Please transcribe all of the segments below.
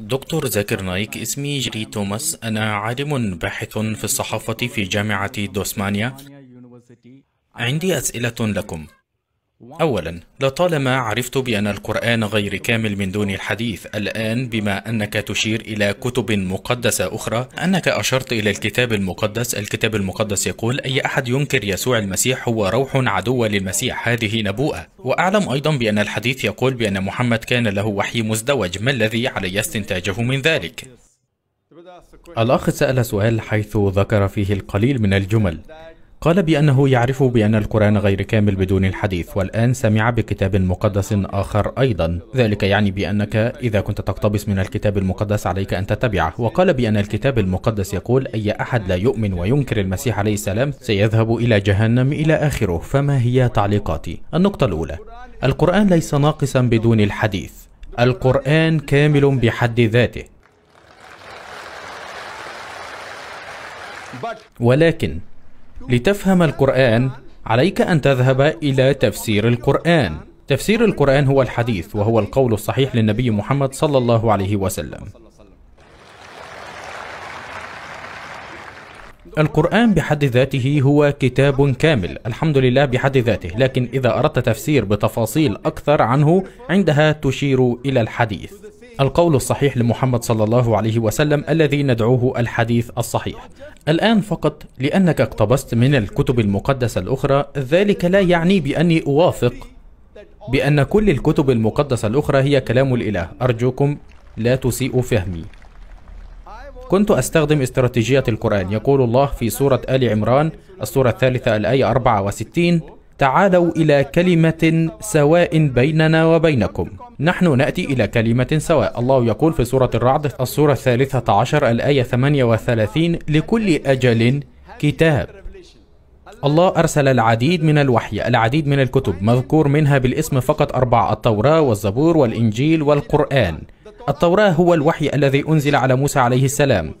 دكتور زاكر نايك اسمي جري توماس أنا عالم باحث في الصحافة في جامعة دوسمانيا عندي أسئلة لكم اولا لطالما عرفت بان القران غير كامل من دون الحديث الان بما انك تشير الى كتب مقدسه اخرى انك اشرت الى الكتاب المقدس الكتاب المقدس يقول اي احد ينكر يسوع المسيح هو روح عدو للمسيح هذه نبوءه واعلم ايضا بان الحديث يقول بان محمد كان له وحي مزدوج ما الذي علي استنتاجه من ذلك الاخ سال سؤال حيث ذكر فيه القليل من الجمل قال بأنه يعرف بأن القرآن غير كامل بدون الحديث والآن سمع بكتاب مقدس آخر أيضا ذلك يعني بأنك إذا كنت تقتبس من الكتاب المقدس عليك أن تتبعه وقال بأن الكتاب المقدس يقول أي أحد لا يؤمن وينكر المسيح عليه السلام سيذهب إلى جهنم إلى آخره فما هي تعليقاتي؟ النقطة الأولى القرآن ليس ناقصا بدون الحديث القرآن كامل بحد ذاته ولكن لتفهم القرآن عليك أن تذهب إلى تفسير القرآن تفسير القرآن هو الحديث وهو القول الصحيح للنبي محمد صلى الله عليه وسلم القرآن بحد ذاته هو كتاب كامل الحمد لله بحد ذاته لكن إذا أردت تفسير بتفاصيل أكثر عنه عندها تشير إلى الحديث القول الصحيح لمحمد صلى الله عليه وسلم الذي ندعوه الحديث الصحيح الآن فقط لأنك اقتبست من الكتب المقدسة الأخرى ذلك لا يعني بأني أوافق بأن كل الكتب المقدسة الأخرى هي كلام الإله أرجوكم لا تسيئوا فهمي كنت أستخدم استراتيجية القرآن يقول الله في سورة آل عمران السورة الثالثة الآية 64 تعالوا إلى كلمة سواء بيننا وبينكم نحن نأتي إلى كلمة سواء الله يقول في سورة الرعد السورة الثالثة عشر الآية 38 لكل أجل كتاب الله أرسل العديد من الوحي العديد من الكتب مذكور منها بالاسم فقط أربعة التوراة والزبور والإنجيل والقرآن التوراة هو الوحي الذي أنزل على موسى عليه السلام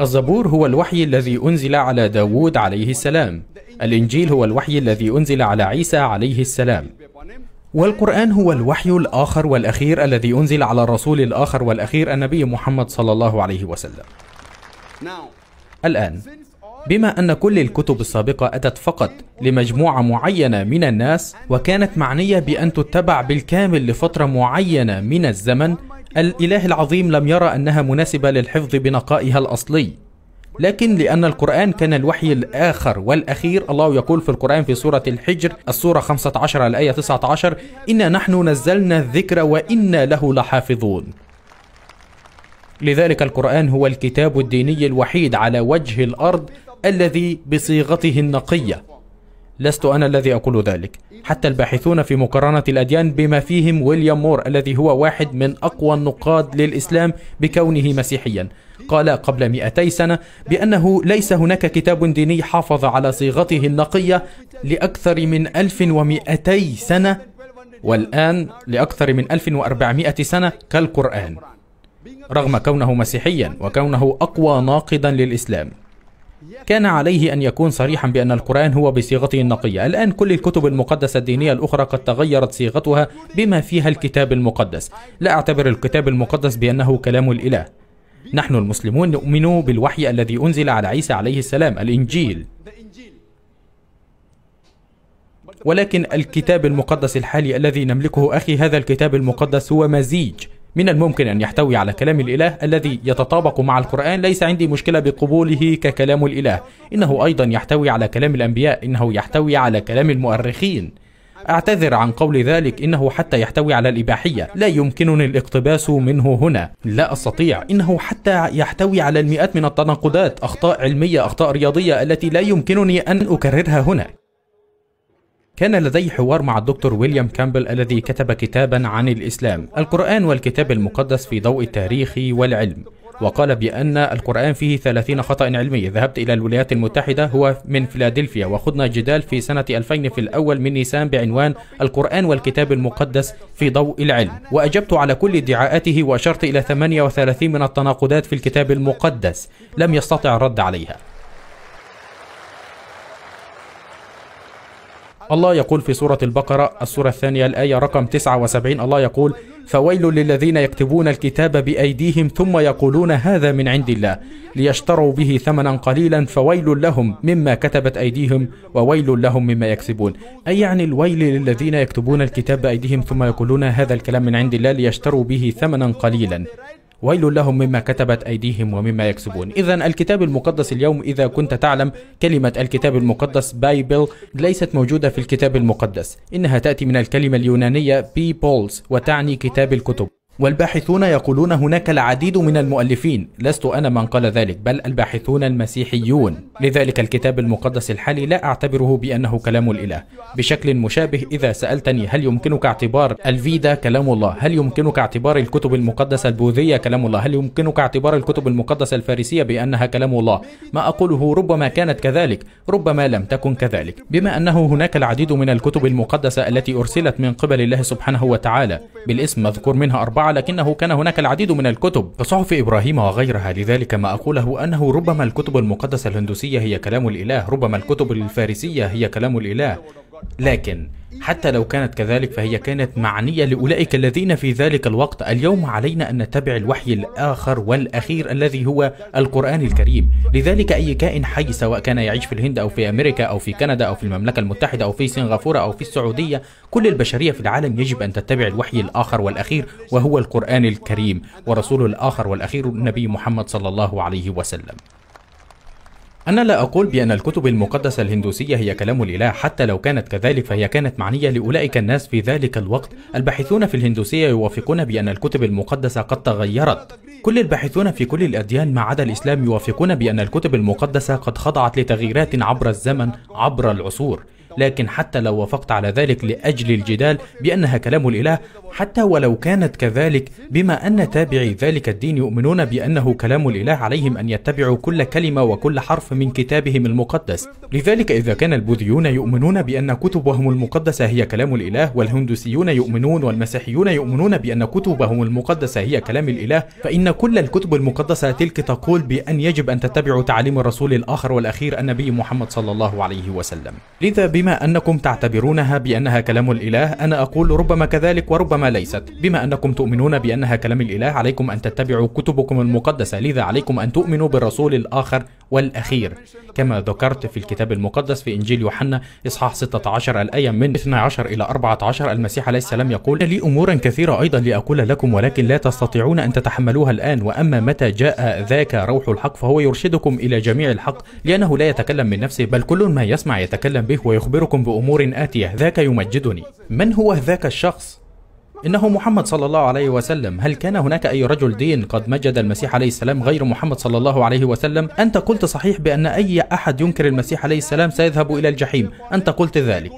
الزبور هو الوحي الذي أنزل على داوود عليه السلام الإنجيل هو الوحي الذي أنزل على عيسى عليه السلام والقرآن هو الوحي الآخر والأخير الذي أنزل على الرسول الآخر والأخير النبي محمد صلى الله عليه وسلم الآن بما أن كل الكتب السابقة أتت فقط لمجموعة معينة من الناس وكانت معنية بأن تتبع بالكامل لفترة معينة من الزمن الإله العظيم لم يرى أنها مناسبة للحفظ بنقائها الأصلي لكن لأن القرآن كان الوحي الآخر والأخير الله يقول في القرآن في سورة الحجر السورة 15 الآية 19 إنا نحن نزلنا الذكر وإنا له لحافظون لذلك القرآن هو الكتاب الديني الوحيد على وجه الأرض الذي بصيغته النقية لست أنا الذي أقول ذلك حتى الباحثون في مقارنة الأديان بما فيهم ويليام مور الذي هو واحد من أقوى النقاد للإسلام بكونه مسيحيا قال قبل 200 سنة بأنه ليس هناك كتاب ديني حافظ على صيغته النقية لأكثر من 1200 سنة والآن لأكثر من 1400 سنة كالقرآن رغم كونه مسيحيا وكونه أقوى ناقدا للإسلام كان عليه أن يكون صريحا بأن القرآن هو بصيغته النقية الآن كل الكتب المقدسة الدينية الأخرى قد تغيرت صيغتها بما فيها الكتاب المقدس لا أعتبر الكتاب المقدس بأنه كلام الإله نحن المسلمون نؤمن بالوحي الذي أنزل على عيسى عليه السلام الإنجيل ولكن الكتاب المقدس الحالي الذي نملكه أخي هذا الكتاب المقدس هو مزيج من الممكن أن يحتوي على كلام الإله الذي يتطابق مع القرآن ليس عندي مشكلة بقبوله ككلام الإله إنه أيضا يحتوي على كلام الأنبياء إنه يحتوي على كلام المؤرخين أعتذر عن قول ذلك إنه حتى يحتوي على الإباحية لا يمكنني الاقتباس منه هنا لا أستطيع إنه حتى يحتوي على المئات من التناقضات أخطاء علمية أخطاء رياضية التي لا يمكنني أن أكررها هنا كان لدي حوار مع الدكتور ويليام كامبل الذي كتب كتابا عن الإسلام القرآن والكتاب المقدس في ضوء التاريخ والعلم وقال بأن القرآن فيه 30 خطأ علمي ذهبت إلى الولايات المتحدة هو من فيلادلفيا وخضنا جدال في سنة 2000 في الأول من نيسان بعنوان القرآن والكتاب المقدس في ضوء العلم وأجبت على كل ادعاءاته وأشرت إلى 38 من التناقضات في الكتاب المقدس لم يستطع الرد عليها الله يقول في سورة البقرة السورة الثانية الآية رقم 79 الله يقول فويل للذين يكتبون الكتاب بأيديهم ثم يقولون هذا من عند الله ليشتروا به ثمنا قليلا فويل لهم مما كتبت أيديهم وويل لهم مما يكسبون أي يعني الويل للذين يكتبون الكتاب بأيديهم ثم يقولون هذا الكلام من عند الله ليشتروا به ثمنا قليلا ويل لهم مما كتبت أيديهم ومما يكسبون إذا الكتاب المقدس اليوم إذا كنت تعلم كلمة الكتاب المقدس بايبل ليست موجودة في الكتاب المقدس إنها تأتي من الكلمة اليونانية بيبولز وتعني كتاب الكتب والباحثون يقولون هناك العديد من المؤلفين لست أنا من قال ذلك بل الباحثون المسيحيون لذلك الكتاب المقدس الحالي لا أعتبره بأنه كلام الإله بشكل مشابه إذا سألتني هل يمكنك اعتبار الفيدا كلام الله هل يمكنك اعتبار الكتب المقدسة البوذية كلام الله هل يمكنك اعتبار الكتب المقدسة الفارسية بأنها كلام الله ما أقوله ربما كانت كذلك ربما لم تكن كذلك بما أنه هناك العديد من الكتب المقدسة التي أرسلت من قبل الله سبحانه وتعالى بالاسم مذكور منها أربعة لكنه كان هناك العديد من الكتب كصحف إبراهيم وغيرها لذلك ما أقوله أنه ربما الكتب المقدسة الهندوسية هي كلام الإله ربما الكتب الفارسية هي كلام الإله لكن حتى لو كانت كذلك فهي كانت معنية لأولئك الذين في ذلك الوقت اليوم علينا أن نتبع الوحي الآخر والأخير الذي هو القرآن الكريم لذلك أي كائن حي سواء كان يعيش في الهند أو في أمريكا أو في كندا أو في المملكة المتحدة أو في سنغافورة أو في السعودية كل البشرية في العالم يجب أن تتبع الوحي الآخر والأخير وهو القرآن الكريم ورسوله الآخر والأخير النبي محمد صلى الله عليه وسلم أنا لا أقول بأن الكتب المقدسة الهندوسية هي كلام الإله حتى لو كانت كذلك فهي كانت معنية لأولئك الناس في ذلك الوقت الباحثون في الهندوسية يوافقون بأن الكتب المقدسة قد تغيرت كل الباحثون في كل الأديان ما عدا الإسلام يوافقون بأن الكتب المقدسة قد خضعت لتغييرات عبر الزمن عبر العصور لكن حتى لو وافقت على ذلك لأجل الجدال بأنها كلام الإله حتى ولو كانت كذلك بما أن تابعي ذلك الدين يؤمنون بأنه كلام الإله عليهم أن يتبعوا كل كلمة وكل حرف من كتابهم المقدس لذلك إذا كان البوذيون يؤمنون بأن كتبهم المقدسة هي كلام الإله والهندوسيون يؤمنون والمسيحيون يؤمنون بأن كتبهم المقدسة هي كلام الإله فإن كل الكتب المقدسة تلك تقول بأن يجب أن تتبعوا تعاليم الرسول الآخر والأخير النبي محمد صلى الله عليه وسلم لذا بما أنكم تعتبرونها بأنها كلام الإله أنا أقول ربما كذلك وربما ليست بما أنكم تؤمنون بأنها كلام الإله عليكم أن تتبعوا كتبكم المقدسة لذا عليكم أن تؤمنوا بالرسول الآخر والأخير كما ذكرت في الكتاب المقدس في إنجيل يوحنا إصحاح 16 الآية من 12 إلى 14 المسيح عليه السلام يقول لي أمورا كثيرة أيضا لأقول لكم ولكن لا تستطيعون أن تتحملوها الآن وأما متى جاء ذاك روح الحق فهو يرشدكم إلى جميع الحق لأنه لا يتكلم من نفسه بل كل ما يسمع يتكلم به ويخبركم بأمور آتية ذاك يمجدني من هو ذاك الشخص إنه محمد صلى الله عليه وسلم هل كان هناك أي رجل دين قد مجد المسيح عليه السلام غير محمد صلى الله عليه وسلم أنت قلت صحيح بأن أي أحد ينكر المسيح عليه السلام سيذهب إلى الجحيم أنت قلت ذلك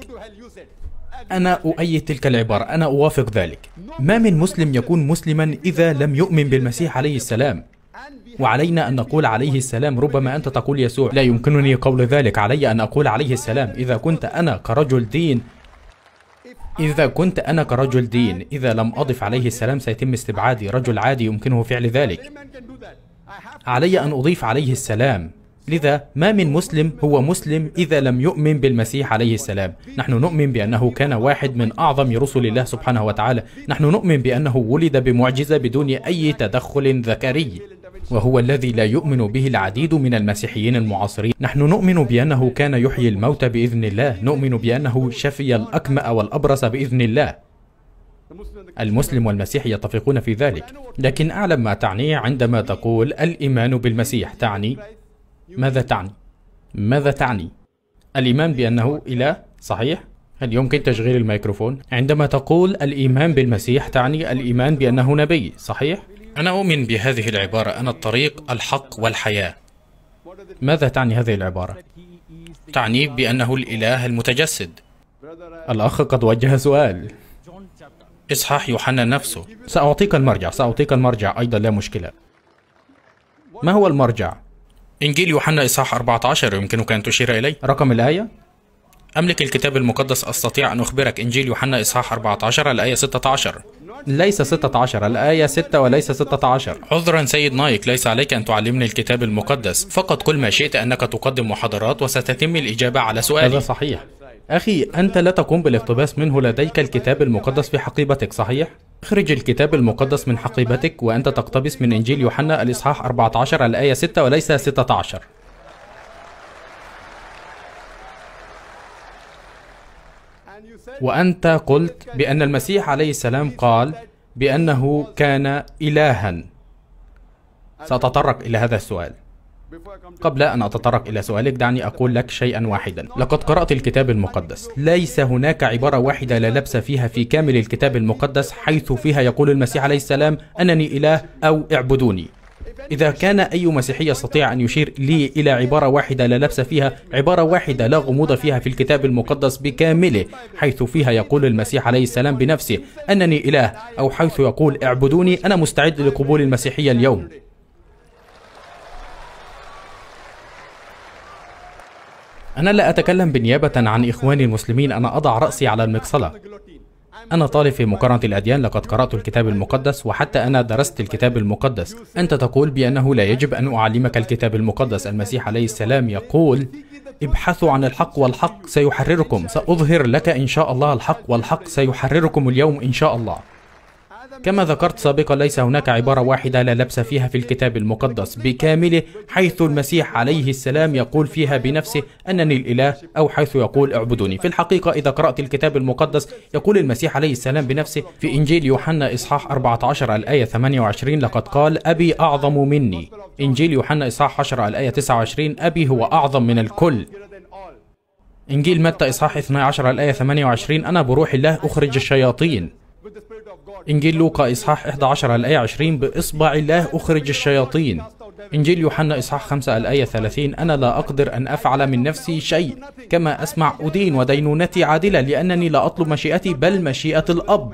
أنا أؤيد تلك العبارة أنا أوافق ذلك ما من مسلم يكون مسلما إذا لم يؤمن بالمسيح عليه السلام وعلينا أن نقول عليه السلام ربما أنت تقول يسوع لا يمكنني قول ذلك علي أن أقول عليه السلام إذا كنت أنا كرجل دين إذا كنت أنا كرجل دين إذا لم أضف عليه السلام سيتم استبعادي رجل عادي يمكنه فعل ذلك علي أن أضيف عليه السلام لذا ما من مسلم هو مسلم إذا لم يؤمن بالمسيح عليه السلام نحن نؤمن بأنه كان واحد من أعظم رسل الله سبحانه وتعالى نحن نؤمن بأنه ولد بمعجزة بدون أي تدخل ذكري وهو الذي لا يؤمن به العديد من المسيحيين المعاصرين نحن نؤمن بأنه كان يحيي الموت بإذن الله نؤمن بأنه شفي الأكمأ والأبرص بإذن الله المسلم والمسيح يتفقون في ذلك لكن أعلم ما تعنيه عندما تقول الإيمان بالمسيح تعني ماذا تعني؟ ماذا تعني؟ الإيمان بأنه إله صحيح؟ هل يمكن تشغيل الميكروفون؟ عندما تقول الإيمان بالمسيح تعني الإيمان بأنه نبي صحيح؟ أنا أؤمن بهذه العبارة أنا الطريق الحق والحياة ماذا تعني هذه العبارة؟ تعني بأنه الإله المتجسد الأخ قد وجه سؤال إصحاح يوحنا نفسه سأعطيك المرجع سأعطيك المرجع أيضا لا مشكلة ما هو المرجع؟ إنجيل يوحنا إصحاح 14 يمكنك أن تشير إليه رقم الآية أملك الكتاب المقدس أستطيع أن أخبرك إنجيل يوحنا إصحاح 14 الآية 16 ليس 16 الآية 6 وليس 16 عذرا سيد نايك ليس عليك أن تعلمني الكتاب المقدس فقط كل ما شئت أنك تقدم محاضرات وستتم الإجابة على سؤالي هذا صحيح أخي أنت لا تقوم بالاقتباس منه لديك الكتاب المقدس في حقيبتك صحيح؟ اخرج الكتاب المقدس من حقيبتك وأنت تقتبس من إنجيل يوحنا الإصحاح 14 الآية 6 وليس 16 وأنت قلت بأن المسيح عليه السلام قال بأنه كان إلها سأتطرق إلى هذا السؤال قبل أن أتطرق إلى سؤالك دعني أقول لك شيئا واحدا لقد قرأت الكتاب المقدس ليس هناك عبارة واحدة لا لبس فيها في كامل الكتاب المقدس حيث فيها يقول المسيح عليه السلام أنني إله أو اعبدوني إذا كان أي مسيحي يستطيع أن يشير لي إلى عبارة واحدة لا لبس فيها عبارة واحدة لا غموض فيها في الكتاب المقدس بكامله حيث فيها يقول المسيح عليه السلام بنفسه أنني إله أو حيث يقول اعبدوني أنا مستعد لقبول المسيحية اليوم أنا لا أتكلم بنيابة عن إخواني المسلمين أنا أضع رأسي على المقصلة أنا طالب في مقارنة الأديان لقد قرأت الكتاب المقدس وحتى أنا درست الكتاب المقدس أنت تقول بأنه لا يجب أن أعلمك الكتاب المقدس المسيح عليه السلام يقول ابحثوا عن الحق والحق سيحرركم سأظهر لك إن شاء الله الحق والحق سيحرركم اليوم إن شاء الله كما ذكرت سابقا ليس هناك عبارة واحدة لا لبس فيها في الكتاب المقدس بكامله حيث المسيح عليه السلام يقول فيها بنفسه أنني الإله أو حيث يقول اعبدوني في الحقيقة إذا قرأت الكتاب المقدس يقول المسيح عليه السلام بنفسه في إنجيل يوحنا إصحاح 14 الآية 28 لقد قال أبي أعظم مني إنجيل يوحنا إصحاح 10 الآية 29 أبي هو أعظم من الكل إنجيل متى إصحاح 12 الآية 28 أنا بروح الله أخرج الشياطين إنجيل لوقا إصحاح 11 الآية 20 بإصبع الله أخرج الشياطين إنجيل يوحنا إصحاح 5 الآية 30 أنا لا أقدر أن أفعل من نفسي شيء كما أسمع أدين ودينونتي عادلة لأنني لا أطلب مشيئتي بل مشيئة الأب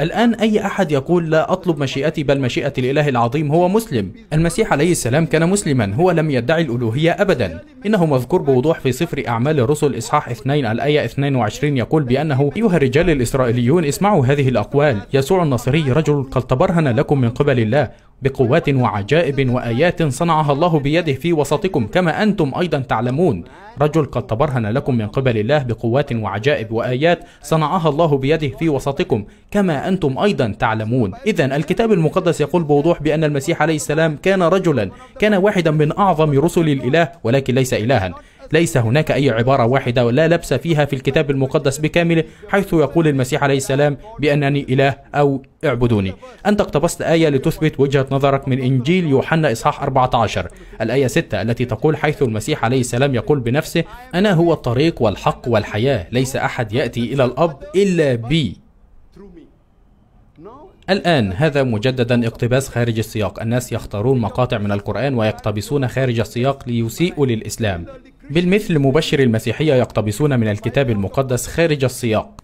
الآن أي أحد يقول لا أطلب مشيئتي بل مشيئة الإله العظيم هو مسلم المسيح عليه السلام كان مسلما هو لم يدعي الألوهية أبدا إنه مذكور بوضوح في سفر أعمال الرسل إصحاح 2 الآية 22 يقول بأنه أيها الرجال الإسرائيليون اسمعوا هذه الأقوال يسوع النصري رجل قد تبرهن لكم من قبل الله بقوات وعجائب وآيات صنعها الله بيده في وسطكم كما أنتم أيضا تعلمون رجل قد تبرهن لكم من قبل الله بقوات وعجائب وآيات صنعها الله بيده في وسطكم كما أنتم أيضا تعلمون إذا الكتاب المقدس يقول بوضوح بأن المسيح عليه السلام كان رجلا كان واحدا من أعظم رسل الإله ولكن ليس إلها ليس هناك أي عبارة واحدة ولا لبس فيها في الكتاب المقدس بكامله حيث يقول المسيح عليه السلام بأنني إله أو اعبدوني أنت اقتبست آية لتثبت وجهة نظرك من إنجيل يوحنا إصحاح 14 الآية 6 التي تقول حيث المسيح عليه السلام يقول بنفسه أنا هو الطريق والحق والحياة ليس أحد يأتي إلى الأب إلا بي الآن هذا مجددا اقتباس خارج السياق الناس يختارون مقاطع من القرآن ويقتبسون خارج السياق ليسيئوا للإسلام بالمثل مبشر المسيحية يقتبسون من الكتاب المقدس خارج السياق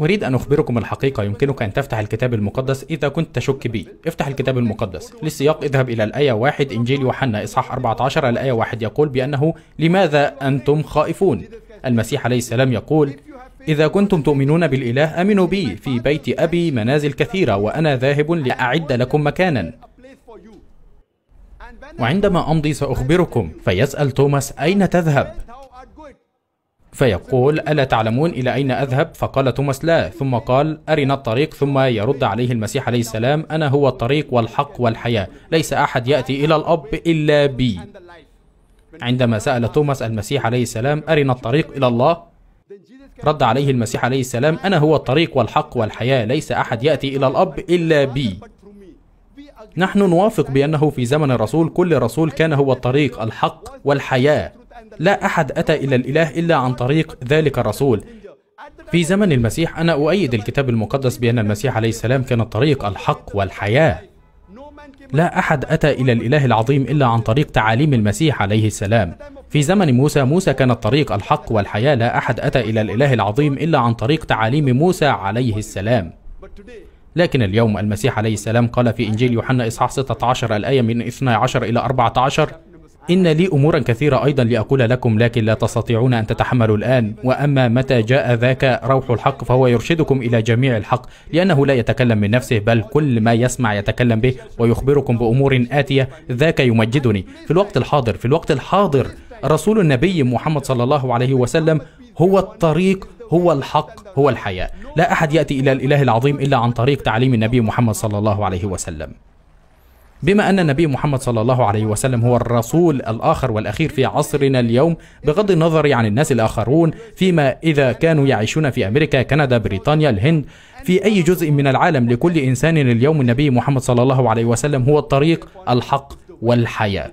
أريد أن أخبركم الحقيقة يمكنك أن تفتح الكتاب المقدس إذا كنت تشك بي افتح الكتاب المقدس للسياق اذهب إلى الآية واحد إنجيل يوحنا إصحاح 14 الآية واحد يقول بأنه لماذا أنتم خائفون المسيح عليه السلام يقول إذا كنتم تؤمنون بالإله آمنوا بي في بيت أبي منازل كثيرة وأنا ذاهب لأعد لكم مكانا وعندما أمضي سأخبركم فيسأل توماس أين تذهب؟ فيقول ألا تعلمون إلى أين أذهب؟ فقال توماس لا ثم قال أرنا الطريق ثم يرد عليه المسيح عليه السلام أنا هو الطريق والحق والحياة ليس أحد يأتي إلى الأب إلا بي عندما سأل توماس المسيح عليه السلام أرنا الطريق إلى الله رد عليه المسيح عليه السلام أنا هو الطريق والحق والحياة ليس أحد يأتي إلى الأب إلا بي نحن نوافق بأنه في زمن الرسول كل رسول كان هو الطريق الحق والحياة لا أحد أتى إلى الإله إلا عن طريق ذلك الرسول في زمن المسيح أنا أؤيد الكتاب المقدس بأن المسيح عليه السلام كان الطريق الحق والحياة لا أحد أتى إلى الإله العظيم إلا عن طريق تعاليم المسيح عليه السلام في زمن موسى موسى كان الطريق الحق والحياة لا أحد أتى إلى الإله العظيم إلا عن طريق تعاليم موسى عليه السلام لكن اليوم المسيح عليه السلام قال في إنجيل يوحنا إصحاح 16 الآية من 12 إلى 14 إن لي أمورا كثيرة أيضا لأقول لكم لكن لا تستطيعون أن تتحملوا الآن وأما متى جاء ذاك روح الحق فهو يرشدكم إلى جميع الحق لأنه لا يتكلم من نفسه بل كل ما يسمع يتكلم به ويخبركم بأمور آتية ذاك يمجدني في الوقت الحاضر في الوقت الحاضر رسول النبي محمد صلى الله عليه وسلم هو الطريق هو الحق هو الحياة لا أحد يأتي إلى الإله العظيم إلا عن طريق تعليم النبي محمد صلى الله عليه وسلم بما أن النبي محمد صلى الله عليه وسلم هو الرسول الآخر والأخير في عصرنا اليوم بغض النظر عن الناس الآخرون فيما إذا كانوا يعيشون في أمريكا كندا بريطانيا الهند في أي جزء من العالم لكل إنسان اليوم النبي محمد صلى الله عليه وسلم هو الطريق الحق والحياة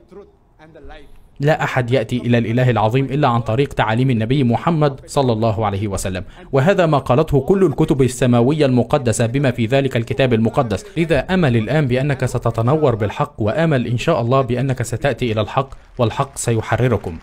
لا أحد يأتي إلى الإله العظيم إلا عن طريق تعاليم النبي محمد صلى الله عليه وسلم وهذا ما قالته كل الكتب السماوية المقدسة بما في ذلك الكتاب المقدس لذا أمل الآن بأنك ستتنور بالحق وأمل إن شاء الله بأنك ستأتي إلى الحق والحق سيحرركم